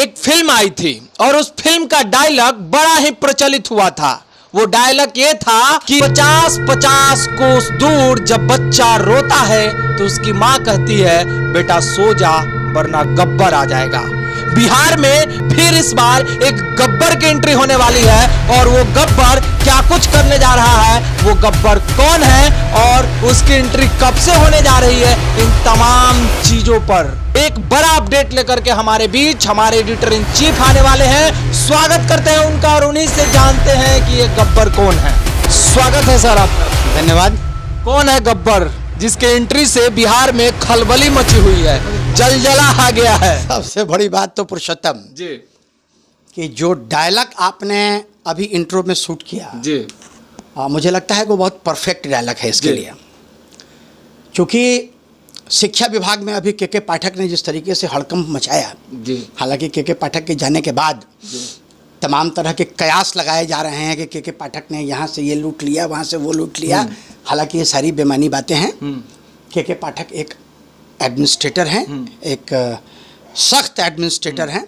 एक फिल्म आई थी और उस फिल्म का डायलॉग बड़ा ही प्रचलित हुआ था वो डायलॉग ये था कि 50-50 कोस दूर जब बच्चा रोता है तो उसकी माँ कहती है बेटा सो जा वरना गब्बर आ जाएगा बिहार में फिर इस बार एक गब्बर की एंट्री होने वाली है और वो गब्बर क्या कुछ करने जा रहा है वो गब्बर कौन है और उसकी एंट्री कब से होने जा रही है इन तमाम चीजों पर एक बड़ा अपडेट लेकर के हमारे बीच हमारे एडिटर इन चीफ आने वाले हैं स्वागत करते हैं उनका और उन्हीं से जानते हैं कि ये गब्बर कौन है स्वागत है सर आपका धन्यवाद कौन है गब्बर जिसके एंट्री से बिहार में खलबली मची हुई है जल जला आ गया है सबसे बड़ी बात तो पुरुषोत्तम जी कि जो डायलॉग आपने अभी इंट्रो में शूट किया जी आ, मुझे लगता है कि बहुत परफेक्ट डायलॉग है इसके लिए क्योंकि शिक्षा विभाग में अभी के के पाठक ने जिस तरीके से हड़कंप मचाया हालांकि के के पाठक के जाने के बाद तमाम तरह के कयास लगाए जा रहे हैं कि के के पाठक ने यहाँ से ये लूट लिया वहाँ से वो लूट लिया हम्म। हालांकि ये सारी बेमानी बातें हैं के के पाठक एक एडमिनिस्ट्रेटर हैं हम्म। एक सख्त एडमिनिस्ट्रेटर हैं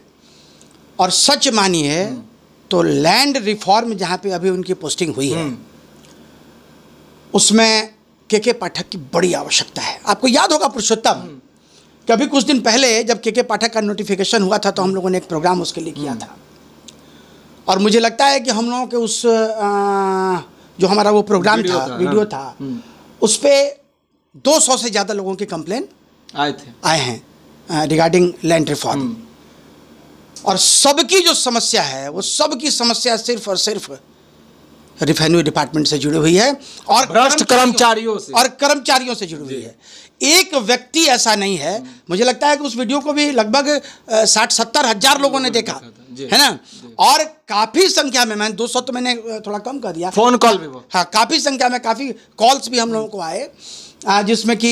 और सच मानिए हम्म। तो लैंड रिफॉर्म जहाँ पे अभी उनकी पोस्टिंग हुई है हम्म। उसमें के के पाठक की बड़ी आवश्यकता है आपको याद होगा पुरुषोत्तम हम्म। कभी कुछ दिन पहले जब के के पाठक का नोटिफिकेशन हुआ था तो हम लोगों ने एक प्रोग्राम उसके लिए किया हम्म। था और मुझे लगता है कि हम लोगों के उस आ, जो हमारा वो प्रोग्राम था, था वीडियो हाँ। था उस पर दो सौ से ज़्यादा लोगों के कंप्लेन आए थे आए हैं रिगार्डिंग लैंड रिफॉर्म और सबकी जो समस्या है वो सबकी समस्या सिर्फ और सिर्फ रिफाइनरी डिपार्टमेंट से जुड़ी हुई है और भ्रष्ट कर्मचारियों से और कर्मचारियों से जुड़ी हुई है एक व्यक्ति ऐसा नहीं है मुझे लगता है कि उस वीडियो को भी लगभग साठ सत्तर हजार लोगों ने देखा है ना और काफी संख्या में मैंने 200 तो मैंने थोड़ा कम कर दिया फोन कॉल भी हाँ काफी संख्या में काफी कॉल्स भी हम लोगों को आए जिसमें कि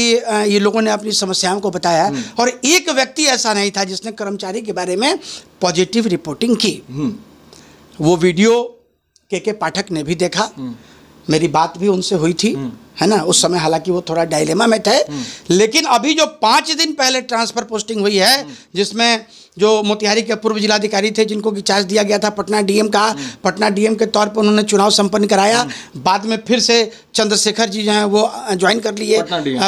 ये लोगों ने अपनी समस्याओं को बताया हम्म। और एक व्यक्ति ऐसा नहीं था जिसने कर्मचारी के बारे में पॉजिटिव रिपोर्टिंग की हम्म। वो वीडियो के के पाठक ने भी देखा हम्म। मेरी बात भी उनसे हुई थी है ना उस समय हालांकि वो थोड़ा डायलेमा में थे हम्म। लेकिन अभी जो पाँच दिन पहले ट्रांसफर पोस्टिंग हुई है हम्म। जिसमें जो मोतिहारी के पूर्व जिलाधिकारी थे जिनको की चार्ज दिया गया था पटना डीएम का हम्म। पटना डीएम के तौर पर उन्होंने चुनाव संपन्न कराया बाद में फिर से चंद्रशेखर जी जो हैं वो ज्वाइन कर लिए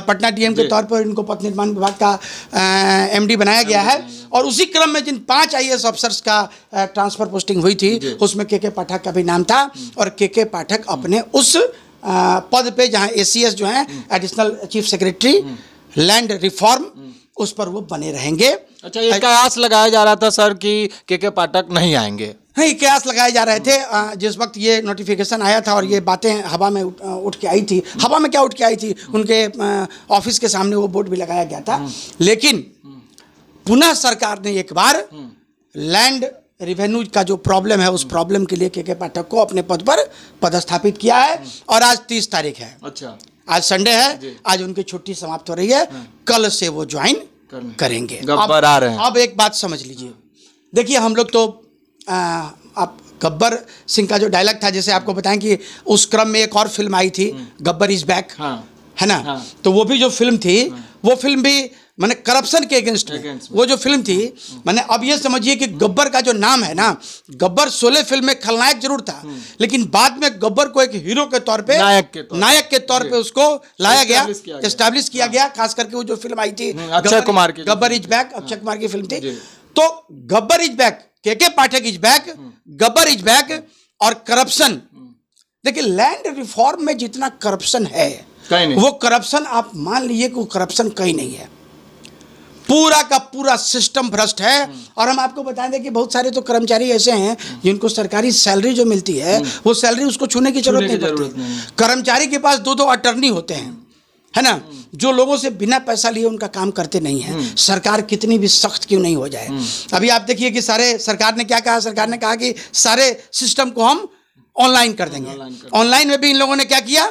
पटना डीएम के तौर पर इनको पथ निर्माण विभाग का एमडी बनाया गया है और उसी क्रम में जिन पांच आईएएस अफसर्स का ट्रांसफर पोस्टिंग हुई थी उसमें के के पाठक का भी नाम था और के के पाठक अपने उस पद पे जहाँ ए जो हैं additional chief secretary land reform उस पर वो बने रहेंगे अच्छा ये कयास लगाया जा रहा था सर कि के के पाठक नहीं आएंगे नहीं कयास लगाए जा रहे थे जिस वक्त ये नोटिफिकेशन आया था और ये हम्म। बातें हवा में उठ, उठ के आई थी हम्म। हवा में क्या उठ के आई थी उनके ऑफिस के सामने वो बोर्ड भी लगाया गया था हम्म। लेकिन पुनः सरकार ने एक बार लैंड रिवेन्यू का जो प्रॉब्लम है उस प्रॉब्लम के लिए के के पाठक को अपने पद पर पदस्थापित किया है हम्म। और आज तीस तारीख है अच्छा आज संडे है आज उनकी छुट्टी समाप्त हो रही है हम्म। कल से वो ज्वाइन करेंगे गब्बर आ रहे हैं अब एक बात समझ लीजिए देखिए हम लोग तो आ, आप गब्बर सिंह का जो डायलॉग था जैसे आपको बताएं कि उस क्रम में एक और फिल्म आई थी हम्म। गब्बर इज बैक हाँ, है ना हाँ, तो वो भी जो फिल्म थी हाँ, वो फिल्म भी मैंने करप्शन के अगेंस्ट वो जो फिल्म थी मैंने अब ये समझिए कि गब्बर का जो नाम है ना गब्बर सोले फिल्म में खलनायक जरूर था हम्म। लेकिन बाद में गब्बर को एक हीरो के तौर पे नायक के तौर, नायक के तौर पे उसको लाया गया एस्टेब्लिश किया हाँ। गया खास करके वो जो फिल्म आई थी अक्षय कुमार की गब्बर इज बैक अक्षय हाँ। कुमार की फिल्म थी तो Gabbar is back K K Pathak is back hmm. Gabbar is back हाँ। और करप्शन हम्म। देखिए लैंड रिफॉर्म में जितना करप्शन है वो करप्शन आप मान लीजिए कि करप्शन कहीं नहीं है पूरा का पूरा सिस्टम भ्रष्ट है और हम आपको बता दें कि बहुत सारे तो कर्मचारी ऐसे हैं जिनको सरकारी सैलरी जो मिलती है वो सैलरी उसको छूने की जरूरत नहीं पड़ती कर्मचारी के पास दो दो अटर्नी होते हैं है ना जो लोगों से बिना पैसा लिए उनका काम करते नहीं है हम्म। सरकार कितनी भी सख्त क्यों नहीं हो जाए हम्म। अभी आप देखिए कि सारे सरकार ने क्या कहा सरकार ने कहा कि सारे सिस्टम को हम ऑनलाइन कर देंगे ऑनलाइन में भी इन लोगों ने क्या किया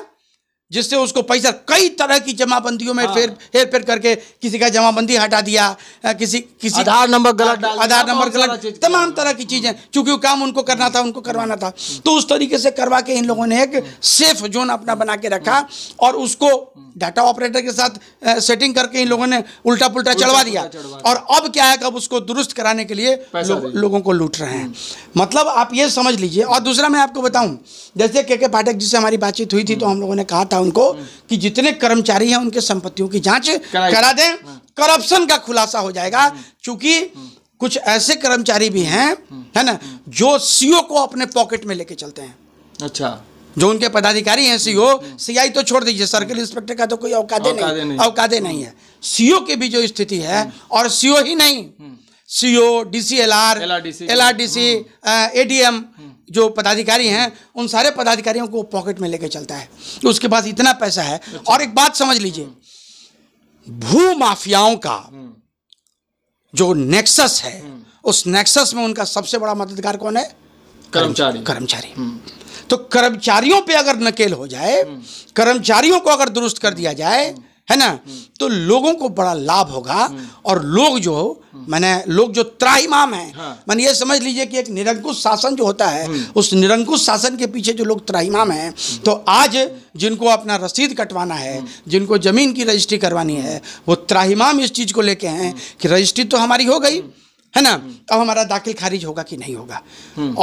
जिससे उसको पैसा कई तरह की जमाबंदियों में हाँ। फिर हेर फेर करके किसी का जमाबंदी हटा दिया किसी किसी आधार नंबर गलत आधार नंबर गलत तमाम तरह की चीज़ें चूंकि काम उनको करना था उनको करवाना था तो उस तरीके से करवा के इन लोगों ने एक हम्म। सेफ जोन अपना बना के रखा हम्म। और उसको डाटा ऑपरेटर के साथ सेटिंग करके इन लोगों ने उल्टा पुल्टा चढ़वा दिया और अब क्या है कब उसको दुरुस्त कराने के लिए लो, लोगों को लूट रहे हैं मतलब आप ये समझ लीजिए और दूसरा मैं आपको बताऊं जैसे के के पाठक जी से हमारी बातचीत हुई थी तो हम लोगों ने कहा था उनको हम्म। कि जितने कर्मचारी हैं उनके संपत्तियों की जांच करा दें करप्शन हाँ। का खुलासा हो जाएगा चूंकि हम्म। हम्म। कुछ ऐसे कर्मचारी भी हैं है ना जो सीओ को अपने पॉकेट में लेके चलते हैं अच्छा जो उनके पदाधिकारी हैं सीओ सीआई e तो छोड़ दीजिए सर्कल इंस्पेक्टर का तो कोई औकादे नहीं, नहीं। औकादे नहीं है सीओ e की भी जो स्थिति है और सीओ e ही नहीं सीओ डीसीएलआर एलआरडीसी एडीएम जो पदाधिकारी हैं उन सारे पदाधिकारियों को पॉकेट में लेके चलता है उसके पास इतना पैसा है अच्छा। और एक बात समझ लीजिए भू माफियाओं का हम्म। जो नेक्सस है हम्म। उस नेक्सस में उनका सबसे बड़ा मददगार कौन है कर्मचारी कर्मचारी हम्म। तो कर्मचारियों पे अगर नकेल हो जाए हम्म। कर्मचारियों को अगर दुरुस्त कर दिया जाए हम्म। है ना हम्म। तो लोगों को बड़ा लाभ होगा और लोग जो मैंने लोग जो त्राहीमाम हैं हाँ। मैंने ये समझ लीजिए कि एक निरंकुश शासन जो होता है उस निरंकुश शासन के पीछे जो लोग त्राहीमाम हैं तो आज जिनको अपना रसीद कटवाना है जिनको ज़मीन की रजिस्ट्री करवानी है वो त्राहिमाम इस चीज़ को लेके हैं कि रजिस्ट्री तो हमारी हो गई है ना अब हमारा दाखिल खारिज होगा कि नहीं होगा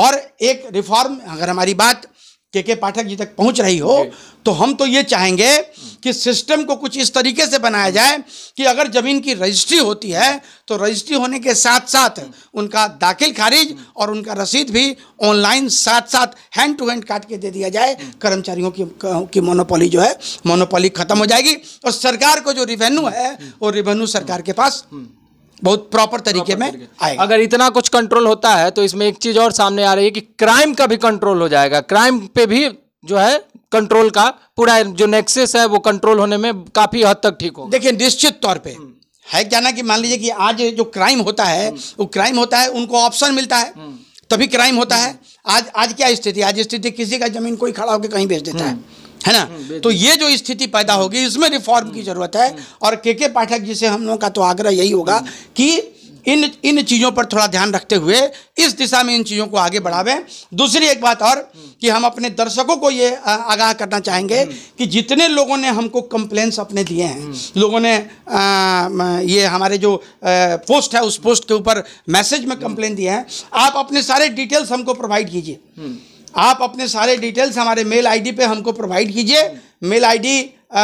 और एक रिफॉर्म अगर हमारी बात के के पाठक जी तक पहुंच रही हो तो हम तो ये चाहेंगे कि सिस्टम को कुछ इस तरीके से बनाया जाए कि अगर ज़मीन की रजिस्ट्री होती है तो रजिस्ट्री होने के साथ साथ उनका दाखिल खारिज और उनका रसीद भी ऑनलाइन साथ साथ हैंड टू हैंड काट के दे दिया जाए कर्मचारियों की की मोनोपोली जो है मोनोपोली खत्म हो जाएगी और सरकार को जो रिवेन्यू है वो रिवेन्यू सरकार के पास बहुत प्रॉपर तरीके में आएगा अगर इतना कुछ कंट्रोल होता है तो इसमें एक चीज़ और सामने आ रही है कि क्राइम का भी कंट्रोल हो जाएगा क्राइम पे भी जो है कंट्रोल का पूरा जो नेक्सेस है वो कंट्रोल होने में काफ़ी हद तक ठीक हो देखिए निश्चित तौर पे हम्म। है क्या ना कि मान लीजिए कि आज जो क्राइम होता है हम्म। वो क्राइम होता है उनको ऑप्शन मिलता है हम्म। तभी क्राइम होता है आज आज क्या स्थिति आज स्थिति किसी का जमीन कोई खड़ा होकर कहीं बेच देता है है ना हम्म, तो ये जो स्थिति पैदा होगी इसमें रिफॉर्म की जरूरत है हम्म। और के के पाठक जी से हम लोगों का तो आग्रह यही होगा हम्म। कि इन इन चीज़ों पर थोड़ा ध्यान रखते हुए इस दिशा में इन चीज़ों को आगे बढ़ावे दूसरी एक बात और कि हम अपने दर्शकों को ये आगाह करना चाहेंगे कि जितने लोगों ने हमको कंप्लेन अपने दिए हैं लोगों ने आ, ये हमारे जो आ, पोस्ट है उस पोस्ट के ऊपर मैसेज में कंप्लेन दिए हैं आप अपने सारे डिटेल्स हमको प्रोवाइड कीजिए आप अपने सारे डिटेल्स हमारे मेल आईडी पे हमको प्रोवाइड कीजिए मेल आईडी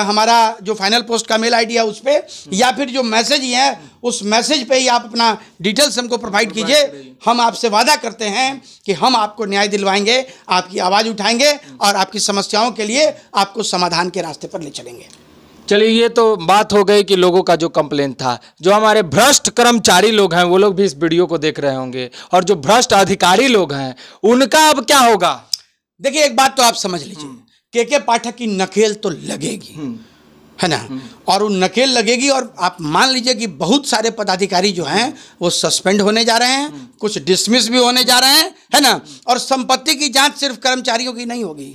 हमारा जो फाइनल पोस्ट का मेल आईडी है उस पर या फिर जो मैसेज ही है उस मैसेज पे ही आप अपना डिटेल्स हमको प्रोवाइड कीजिए हम आपसे वादा करते हैं कि हम आपको न्याय दिलवाएंगे आपकी आवाज़ उठाएंगे और आपकी समस्याओं के लिए आपको समाधान के रास्ते पर ले चलेंगे चलिए ये तो बात हो गई कि लोगों का जो कंप्लेन था जो हमारे भ्रष्ट कर्मचारी लोग हैं वो लोग भी इस वीडियो को देख रहे होंगे और जो भ्रष्ट अधिकारी लोग हैं उनका अब क्या होगा देखिए एक बात तो आप समझ लीजिए हम्म। के के पाठक की नकेल तो लगेगी हम्म। है ना और वो नकेल लगेगी और आप मान लीजिए कि बहुत सारे पदाधिकारी जो हैं वो सस्पेंड होने जा रहे हैं कुछ डिसमिस भी होने जा रहे हैं है ना और संपत्ति की जांच सिर्फ कर्मचारियों की नहीं होगी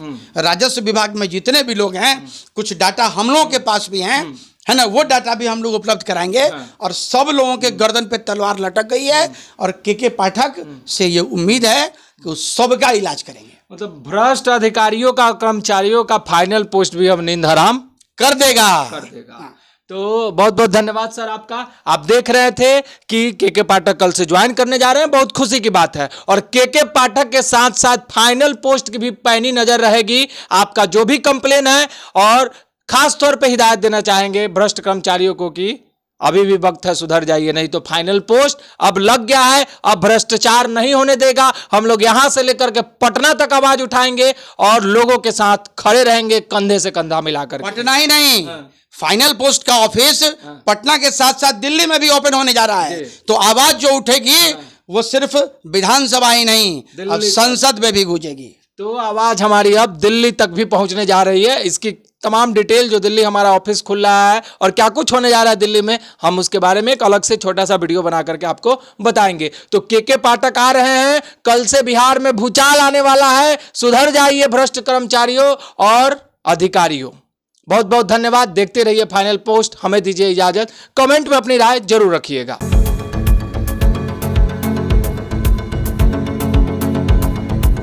राजस्व विभाग में जितने भी लोग हैं कुछ डाटा हम लोगों के पास भी हैं है ना वो डाटा भी हम लोग उपलब्ध कराएंगे हाँ। और सब लोगों के गर्दन पे तलवार लटक गई है और के के पाठक से ये उम्मीद है कि सबका इलाज करेंगे मतलब भ्रष्ट अधिकारियों का कर्मचारियों का फाइनल पोस्ट भी अब नींद कर देगा कर देगा हाँ। तो बहुत बहुत धन्यवाद सर आपका आप देख रहे थे कि के के पाठक कल से ज्वाइन करने जा रहे हैं बहुत खुशी की बात है और के के पाठक के साथ साथ फाइनल पोस्ट की भी पैनी नजर रहेगी आपका जो भी कंप्लेन है और खास तौर पे हिदायत देना चाहेंगे भ्रष्ट कर्मचारियों को कि अभी भी वक्त है सुधर जाइए नहीं तो फाइनल पोस्ट अब लग गया है अब भ्रष्टाचार नहीं होने देगा हम लोग यहां से लेकर के पटना तक आवाज उठाएंगे और लोगों के साथ खड़े रहेंगे कंधे से कंधा मिलाकर पटना ही नहीं फाइनल हाँ। पोस्ट का ऑफिस हाँ। पटना के साथ साथ दिल्ली में भी ओपन होने जा रहा है तो आवाज जो उठेगी हाँ। वो सिर्फ विधानसभा ही नहीं अब संसद में भी गूंजेगी तो आवाज़ हमारी अब दिल्ली तक भी पहुंचने जा रही है इसकी तमाम डिटेल जो दिल्ली हमारा ऑफिस खुल रहा है और क्या कुछ होने जा रहा है दिल्ली में हम उसके बारे में एक अलग से छोटा सा वीडियो बना करके आपको बताएंगे तो के के पाठक आ रहे हैं कल से बिहार में भूचाल आने वाला है सुधर जाइए भ्रष्ट कर्मचारियों और अधिकारियों बहुत बहुत धन्यवाद देखते रहिए फाइनल पोस्ट हमें दीजिए इजाजत कमेंट में अपनी राय जरूर रखिएगा